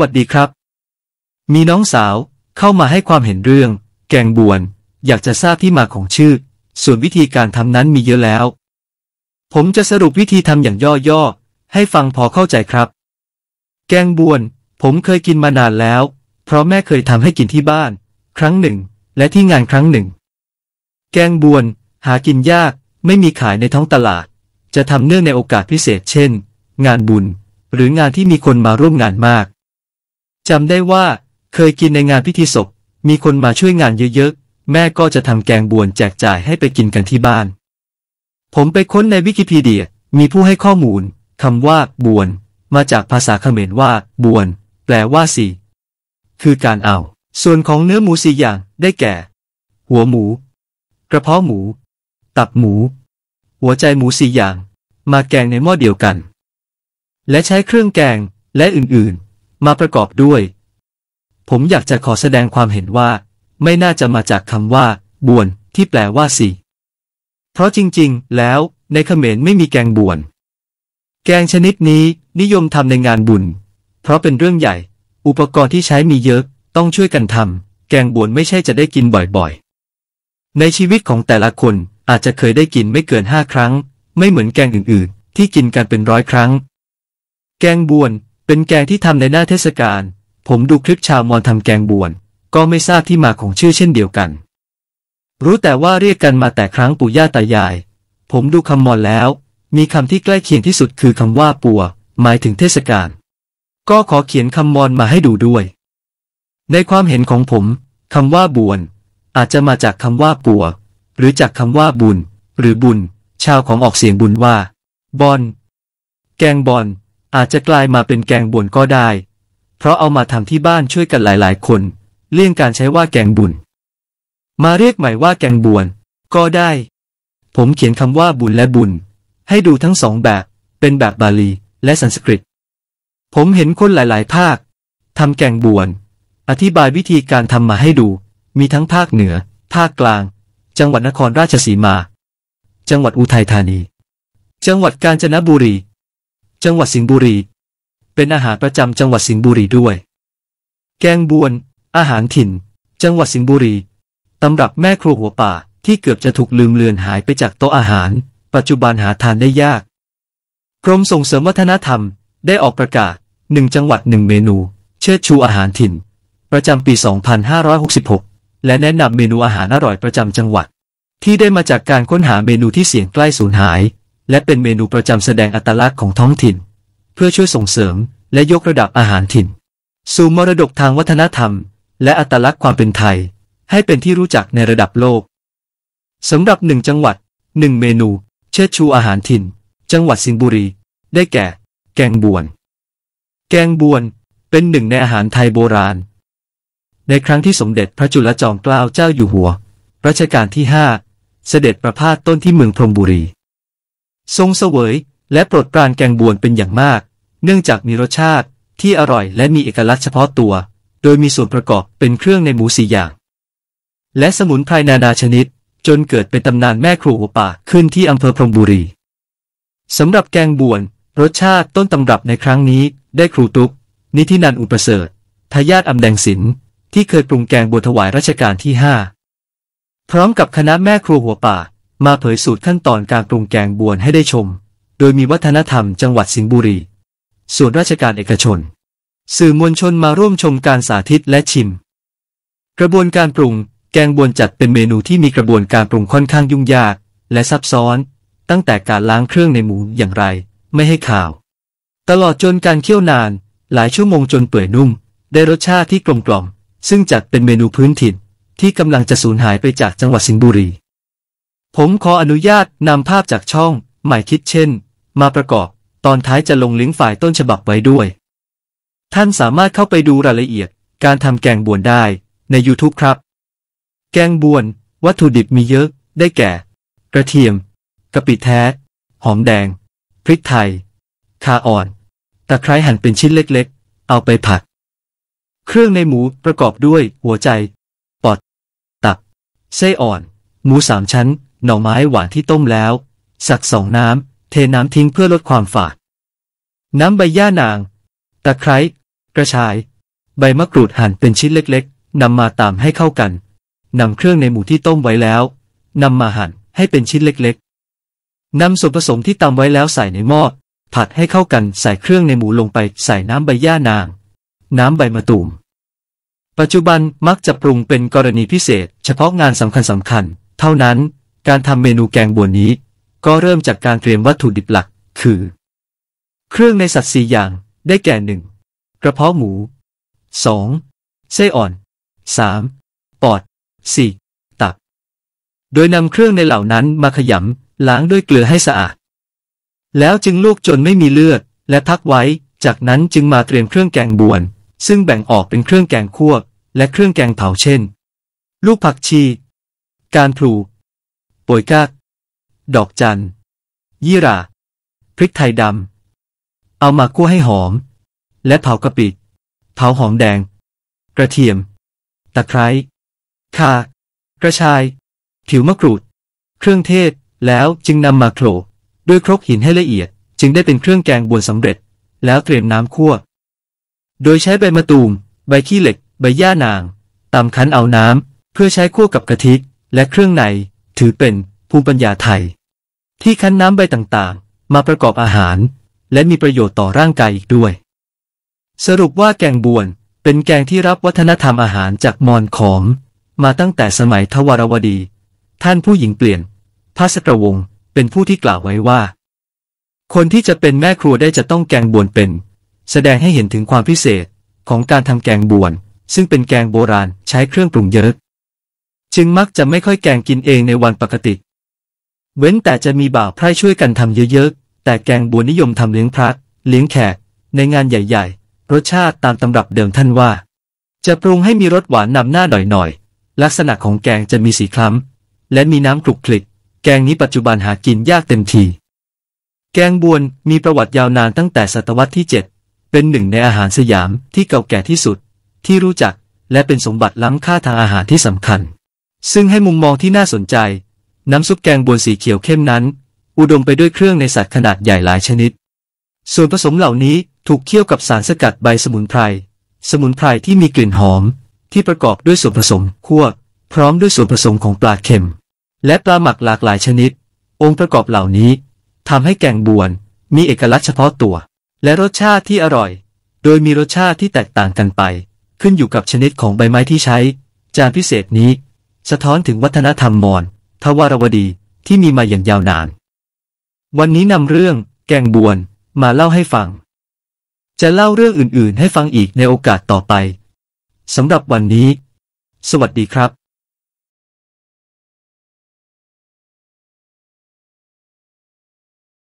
วัสดีครับ มีน้องสาวเข้ามาให้ความเห็นเรื่องแกงบวน อยากจะทราบที่มาของชื่อส่วนวิธีการทำนั้นมีเยอะแล้ว ผมจะสรุปวิธีทำอย่างย่อๆให้ฟังพอเข้าใจครับ แกงบวนผมเคยกินมานานแล้ว เพราะแม่เคยทำให้กินที่บ้าน ครั้งหนึ่ง และที่งานครั้งหนึ่ง แกงบวนหากินยาก ไม่มีขายในท้องตลาด จะทำเนื่องในโอกาสพิเศษเช่น งานบุญ หรืองานที่มีคนมาร่วมงานมากจำได้ว่า เคยกินในงานพิธีศพ มีคนมาช่วยงานเยอะๆแม่ก็จะทำแกงบวนแจกจ่ายให้ไปกินกันที่บ้าน ผมไปค้นในวิกิพีเดียมีผู้ให้ข้อมูลคำว่า บวน มาจากภาษาเขมรว่า บวน แปลว่าสีคือการเอา ส่วนของเนื้อหมูสี่อย่างได้แก่ หัวหมู กระเพาะหมู ตับหมู หัวใจหมูสี่อย่าง มาแกงในหม้อเดียวกัน และใช้เครื่องแกงและอื่นมาประกอบด้วย ผมอยากจะขอแสดงความเห็นว่า ไม่น่าจะมาจากคำว่า บวนที่แปลว่าสีเพราะจริงๆ แล้ว ในเขมรไม่มีแกงบวน แกงชนิดนี้ นิยมทำในงานบุญ เพราะเป็นเรื่องใหญ่ อุปกรณ์ที่ใช้มีเยอะต้องช่วยกันทำแกงบวนไม่ใช่จะได้กินบ่อยๆ ในชีวิตของแต่ละคนอาจจะเคยได้กินไม่เกินห้าครั้ง ไม่เหมือนแกงอื่นๆ ที่กินกันเป็นร้อยครั้ง แกงบวนเป็นแกงที่ทำในหน้าเทศกาล ผมดูคลิปชาวมอญทำแกงบวนก็ไม่ทราบที่มาของชื่อเช่นเดียวกัน รู้แต่ว่าเรียกกันมาแต่ครั้งปู่ย่าตายาย ผมดูคำมอญแล้ว มีคำที่ใกล้เคียงที่สุดคือคำว่าปัว หมายถึงเทศกาลก็ขอเขียนคำมอญมาให้ดูด้วย ในความเห็นของผมคำว่าบวนอาจจะมาจากคำว่าปัว หรือจากคำว่าบุญ หรือบุญ ชาวของออกเสียงบุญว่า บอนแกงบอนอาจจะกลายมาเป็นแกงบุญก็ได้ เพราะเอามาทำที่บ้านช่วยกันหลาย ๆ คน เลี่ยงการใช้ว่าแกงบุญ มาเรียกใหม่ว่าแกงบวน ก็ได้ ผมเขียนคำว่าบุญและบุญ ให้ดูทั้งสองแบบ เป็นแบบบาลี และสันสกฤต ผมเห็นคนหลาย ๆ ภาคทำแกงบวนอธิบายวิธีการทำมาให้ดู มีทั้งภาคเหนือ ภาคกลาง จังหวัดนครราชสีมา จังหวัดอุทัยธานี จังหวัดกาญจนบุรีจังหวัดสิงห์บุรี เป็นอาหารประจำจังหวัดสิงห์บุรีด้วย แกงบวนอาหารถิ่น จังหวัดสิงห์บุรีตำรับแม่ครัวหัวป่าที่เกือบจะถูกลืมเลือนหายไปจากโต๊ะอาหาร ปัจจุบันหาทานได้ยากกรมส่งเสริมวัฒนธรรมได้ออกประกาศหนึ่งจังหวัดหนึ่งเมนู เชิดชูอาหารถิ่น ประจำปี 2566 และแนะนำเมนูอาหารอร่อยประจำจังหวัด ที่ได้มาจากการค้นหาเมนูที่เสี่ยงใกล้สูญหายและเป็นเมนูประจำแสดงอัตลักษณ์ของท้องถิ่น เพื่อช่วยส่งเสริมและยกระดับอาหารถิ่น สู่มรดกทางวัฒนธรรม และอัตลักษณ์ความเป็นไทย ให้เป็นที่รู้จักในระดับโลกสำหรับหนึ่งจังหวัดหนึ่งเมนู เชิดชูอาหารถิ่น จังหวัดสิงห์บุรี ได้แก่ แกงบวนแกงบวนเป็นหนึ่งในอาหารไทยโบราณ ในครั้งที่สมเด็จพระจุลจอมเกล้าเจ้าอยู่หัวรัชกาลที่ห้าเสด็จประพาสต้นที่เมืองพรมบุรีทรงเสวยและโปรดปรานแกงบวนเป็นอย่างมาก เนื่องจากมีรสชาติที่อร่อยและมีเอกลักษณ์เฉพาะตัว โดยมีส่วนประกอบเป็นเครื่องในหมูสี่อย่าง และสมุนไพรนานาชนิด จนเกิดเป็นตำนานแม่ครัวป่าขึ้นที่อำเภอพรมบุรีสำหรับแกงบวน รสชาติต้นตำรับในครั้งนี้ได้ครูตุก นิธินันอุปเสริฐทายาทอำแดงศิลป์ที่เคยปรุงแกงบวถวายรัชกาลที่5พร้อมกับคณะแม่ครัวหัวป่ามาเผยสูตรขั้นตอนการปรุงแกงบวนให้ได้ชม โดยมีวัฒนธรรม จังหวัดสิงห์บุรี ส่วนราชการเอกชน สื่อมวลชนมาร่วมชมการสาธิตและชิม กระบวนการปรุง แกงบวนจัดเป็นเมนูที่มีกระบวนการปรุงค่อนข้างยุ่งยาก และซับซ้อน ตั้งแต่การล้างเครื่องในหมูอย่างไร ไม่ให้ข่าว ตลอดจนการเคี่ยวนาน หลายชั่วโมงจนเปื่อยนุ่ม ได้รสชาติที่กลมกล่อม ซึ่งจัดเป็นเมนูพื้นถิ่นที่กำลังจะสูญหายไปจากจังหวัดสิงห์บุรีผมขออนุญาตนำภาพจากช่องหมายคิดเช่นมาประกอบ ตอนท้ายจะลงลิงก์ฝ่ายต้นฉบับไว้ด้วย ท่านสามารถเข้าไปดูรายละเอียดการทำแกงบวนได้ใน YouTube ครับ แกงบวน วัตถุดิบมีเยอะได้แก่ กระเทียมกะปิแท้ หอมแดง พริกไทยคาอ่อนตะไคร้หั่นเป็นชิ้นเล็กๆ เอาไปผัด เครื่องในหมูประกอบด้วย หัวใจปอด ตับไส้อ่อน หมูสามชั้นหน่อไม้หวานที่ต้มแล้ว สักสองน้ำเทน้ำทิ้งเพื่อลดความฝาดน้ำใบหญ้านางตะไคร้กระชาย ใบมะกรูดหั่นเป็นชิ้นเล็ก ๆนำมาตามให้เข้ากันนำเครื่องในหมูที่ต้มไว้แล้วนำมาหั่นให้เป็นชิ้นเล็กๆนำส่วนผสมที่ตำไว้แล้วใส่ในหม้อผัดให้เข้ากันใส่เครื่องในหมูลงไปใส่น้ำใบหญ้านาง น้ำใบมะตูมปัจจุบันมักจะปรุงเป็นกรณีพิเศษเฉพาะงานสำคัญสำคัญ เท่านั้นการทำเมนูแกงบัวนี้ ก็เริ่มจากการเตรียมวัตถุดิบหลัก คือ เครื่องในสัตว์สี่อย่าง ได้แก่หนึ่งกระเพาะหมู 2. ไส้อ่อน 3. ปอด 4. ตับ โดยนำเครื่องในเหล่านั้นมาขยำล้างด้วยเกลือให้สะอาด แล้วจึงลวกจนไม่มีเลือด และพักไว้ จากนั้นจึงมาเตรียมเครื่องแกงบวน ซึ่งแบ่งออกเป็นเครื่องแกงคั่วและเครื่องแกงเผา เช่น ลูกผักชี การพลูป่วยกาดอกจันยี่ราพริกไทยดำเอามาคั่วให้หอม และเผากะปิเผาหอมแดง กระเทียม ตะไคร้ข่า กระชายผิวมะกรูด เครื่องเทศแล้วจึงนำมาโขลกด้วยครกหินให้ละเอียดจึงได้เป็นเครื่องแกงบวนสำเร็จแล้วเตรียมน้ำคั่ว โดยใช้ใบมะตูม ใบขี้เหล็ก ใบหญ้านางตำคั้นเอาน้ำเพื่อใช้คั่วกับกะทิและเครื่องในถือเป็นภูมิปัญญาไทยที่คั้นน้ำใบต่างๆมาประกอบอาหารและมีประโยชน์ต่อร่างกายอีกด้วยสรุปว่าแกงบวนเป็นแกงที่รับวัฒนธรรมอาหารจากมอญขอมมาตั้งแต่สมัยทวารวดีท่านผู้หญิงเปลี่ยนพระสตระวงศ์เป็นผู้ที่กล่าวไว้ว่า คนที่จะเป็นแม่ครัวได้จะต้องแกงบวนเป็น แสดงให้เห็นถึงความพิเศษของการทำแกงบวน ซึ่งเป็นแกงโบราณใช้เครื่องปรุงเยอะจึงมักจะไม่ค่อยแกงกินเองในวันปกติ เว้นแต่จะมีบ่าวไพร่ช่วยกันทำเยอะๆ แต่แกงบัวนิยมทำเลี้ยงพระ เลี้ยงแขก ในงานใหญ่ๆ รสชาติตามตำรับเดิมท่านว่า จะปรุงให้มีรสหวานนำหน้าหน่อยๆ ลักษณะของแกงจะมีสีคล้ำ และมีน้ำกรุกกลิก แกงนี้ปัจจุบันหากินยากเต็มที แกงบวนมีประวัติยาวนานตั้งแต่ศตวรรษที่ 7 เป็นหนึ่งในอาหารสยาม ที่เก่าแก่ที่สุด ที่รู้จัก และเป็นสมบัติล้ำค่าทางอาหารที่สำคัญซึ่งให้มุมมองที่น่าสนใจ น้ำซุปแกงบวนสีเขียวเข้มนั้น อุดมไปด้วยเครื่องในสัตว์ขนาดใหญ่หลายชนิด ส่วนผสมเหล่านี้ถูกเคี่ยวกับสารสกัดใบสมุนไพร สมุนไพรที่มีกลิ่นหอม ที่ประกอบด้วยส่วนผสมขั้วพร้อมด้วยส่วนผสมของปลาเค็ม และปลาหมักหลากหลายชนิด องค์ประกอบเหล่านี้ทำให้แกงบวนมีเอกลักษณ์เฉพาะตัว และรสชาติที่อร่อย โดยมีรสชาติที่แตกต่างกันไป ขึ้นอยู่กับชนิดของใบไม้ที่ใช้ จานพิเศษนี้สะท้อนถึงวัฒนธรรมมอญทวารวดีที่มีมาอย่างยาวนาน วันนี้นำเรื่องแกงบวน มาเล่าให้ฟัง จะเล่าเรื่องอื่นๆ ให้ฟังอีกในโอกาสต่อไปสำหรับวันนี้ สวัสดีครับ